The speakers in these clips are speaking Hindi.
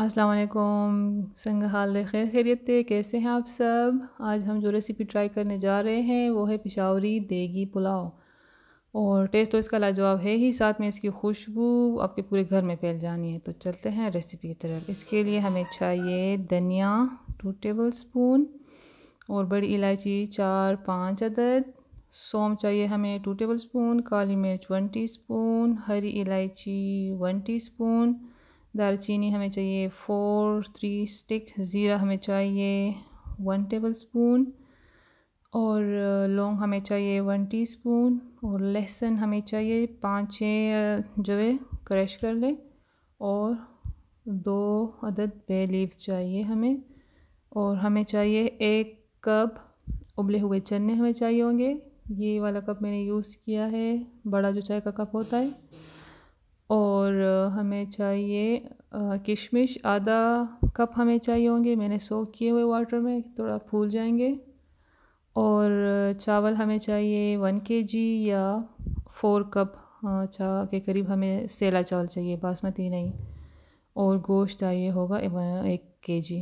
असलकुम संग हाल खैर खैरियत कैसे हैं आप सब आज हम जो रेसिपी ट्राई करने जा रहे हैं वो है पिशावरी देगी पुलाव और टेस्ट तो इसका लाजवाब है ही साथ में इसकी खुशबू आपके पूरे घर में फैल जानी है तो चलते हैं रेसिपी की तरफ इसके लिए हमें चाहिए धनिया टू टेबल स्पून और बड़ी इलायची चार पाँच अदद सोम चाहिए हमें टू टेबल स्पून काली मिर्च वन टी स्पून हरी इलायची वन टी स्पून दालचीनी हमें चाहिए फोर थ्री स्टिक ज़ीरा हमें चाहिए वन टेबल स्पून और लौंग हमें चाहिए वन टीस्पून और लहसुन हमें चाहिए पाँच छः जो है क्रश कर लें और दो अदद बे लीव्स चाहिए हमें और हमें चाहिए एक कप उबले हुए चने हमें चाहिए होंगे ये वाला कप मैंने यूज़ किया है बड़ा जो चाय का कप होता है और हमें चाहिए किशमिश आधा कप हमें चाहिए होंगे मैंने सोख किए हुए वाटर में थोड़ा फूल जाएंगे और चावल हमें चाहिए वन के जी या फोर कप चा के करीब हमें सेला चावल चाहिए बासमती नहीं और गोश्त चाहिए होगा एक के जी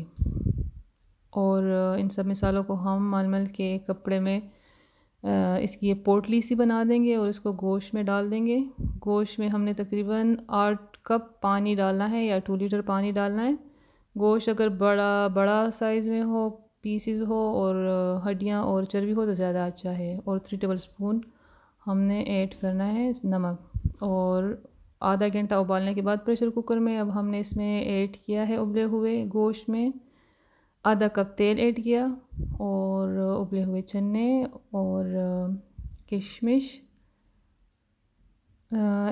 और इन सब मिसालों को हम मलमल के कपड़े में इसकी ये पोटली सी बना देंगे और इसको गोश्त में डाल देंगे गोश्त में हमने तकरीबन आठ कप पानी डालना है या टू लीटर पानी डालना है गोश्त अगर बड़ा बड़ा साइज़ में हो पीसीज हो और हड्डियाँ और चर्बी हो तो ज़्यादा अच्छा है और थ्री टेबल स्पून हमने ऐड करना है नमक और आधा घंटा उबालने के बाद प्रेशर कुकर में अब हमने इसमें ऐड किया है उबले हुए गोश्त में आधा कप तेल ऐड किया और उबले हुए चने और किशमिश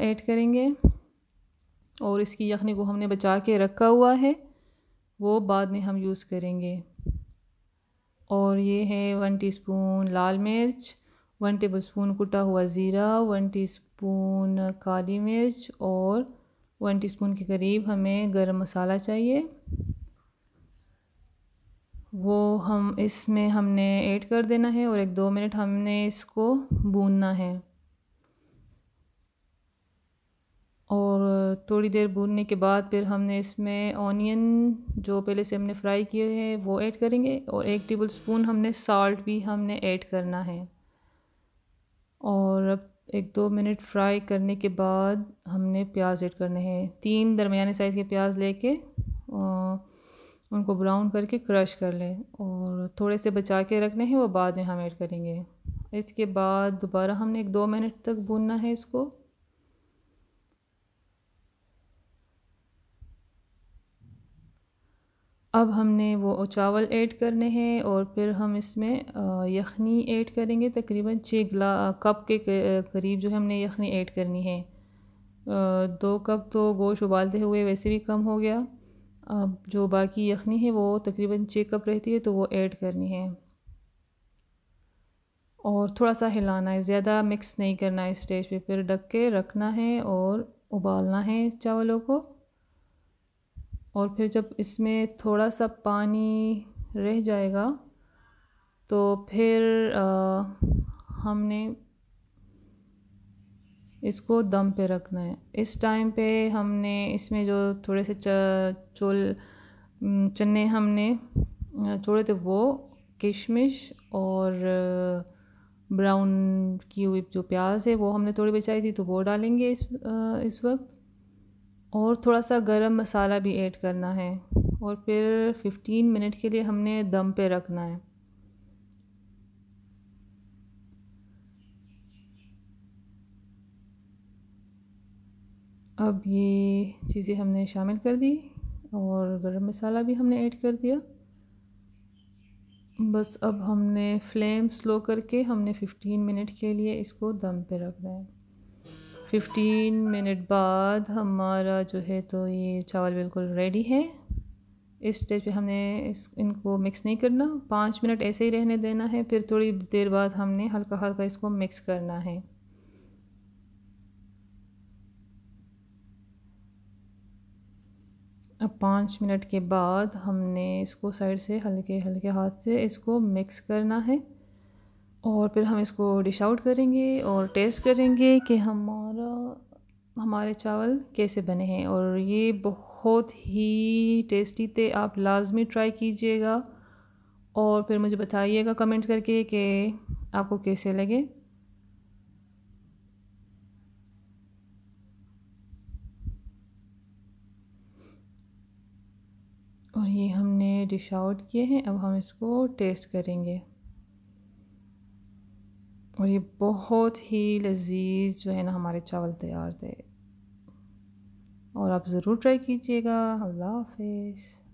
ऐड करेंगे और इसकी यखनी को हमने बचा के रखा हुआ है वो बाद में हम यूज़ करेंगे और ये है वन टीस्पून लाल मिर्च वन टेबल स्पून कुटा हुआ ज़ीरा वन टीस्पून काली मिर्च और वन टीस्पून के करीब हमें गरम मसाला चाहिए वो हम इसमें हमने ऐड कर देना है और एक दो मिनट हमने इसको भूनना है और थोड़ी देर भूनने के बाद फिर हमने इसमें ऑनियन जो पहले से हमने फ्राई किए हैं वो ऐड करेंगे और एक टेबल स्पून हमने साल्ट भी हमने ऐड करना है और अब एक दो मिनट फ्राई करने के बाद हमने प्याज ऐड करने हैं तीन दरमिया साइज़ के प्याज लेके उनको ब्राउन करके क्रश कर लें और थोड़े से बचा के रखने हैं वो बाद में हम ऐड करेंगे इसके बाद दोबारा हमने एक दो मिनट तक भूनना है इसको अब हमने वो चावल ऐड करने हैं और फिर हम इसमें यखनी ऐड करेंगे तकरीबन छः गिला कप के करीब जो है हमने यखनी ऐड करनी है दो कप तो गोश उबालते हुए वैसे भी कम हो गया जो बाकी यखनी है वो तकरीबन चेकअप रहती है तो वो ऐड करनी है और थोड़ा सा हिलाना है ज़्यादा मिक्स नहीं करना है स्टेज पे फिर ढक के रखना है और उबालना है चावलों को और फिर जब इसमें थोड़ा सा पानी रह जाएगा तो फिर आ, हमने इसको दम पे रखना है इस टाइम पे हमने इसमें जो थोड़े से चोल चने हमने छोड़े थे वो किशमिश और ब्राउन की हुई जो प्याज है वो हमने थोड़ी बचाई थी तो वो डालेंगे इस इस वक्त और थोड़ा सा गरम मसाला भी ऐड करना है और फिर 15 मिनट के लिए हमने दम पे रखना है अब ये चीज़ें हमने शामिल कर दी और गरम मसाला भी हमने ऐड कर दिया बस अब हमने फ्लेम स्लो करके हमने 15 मिनट के लिए इसको दम पे रखना है 15 मिनट बाद हमारा जो है तो ये चावल बिल्कुल रेडी है इस स्टेज पे हमने इस इनको मिक्स नहीं करना पाँच मिनट ऐसे ही रहने देना है फिर थोड़ी देर बाद हमने हल्का हल्का इसको मिक्स करना है अब पाँच मिनट के बाद हमने इसको साइड से हल्के हल्के हाथ से इसको मिक्स करना है और फिर हम इसको डिश आउट करेंगे और टेस्ट करेंगे कि हमारा हमारे चावल कैसे बने हैं और ये बहुत ही टेस्टी थे आप लाजमी ट्राई कीजिएगा और फिर मुझे बताइएगा कमेंट करके कि आपको कैसे लगे ये हमने डिश आउट किए हैं अब हम इसको टेस्ट करेंगे और ये बहुत ही लजीज जो है ना हमारे चावल तैयार थे और आप ज़रूर ट्राई कीजिएगा अल्लाह हाफिज़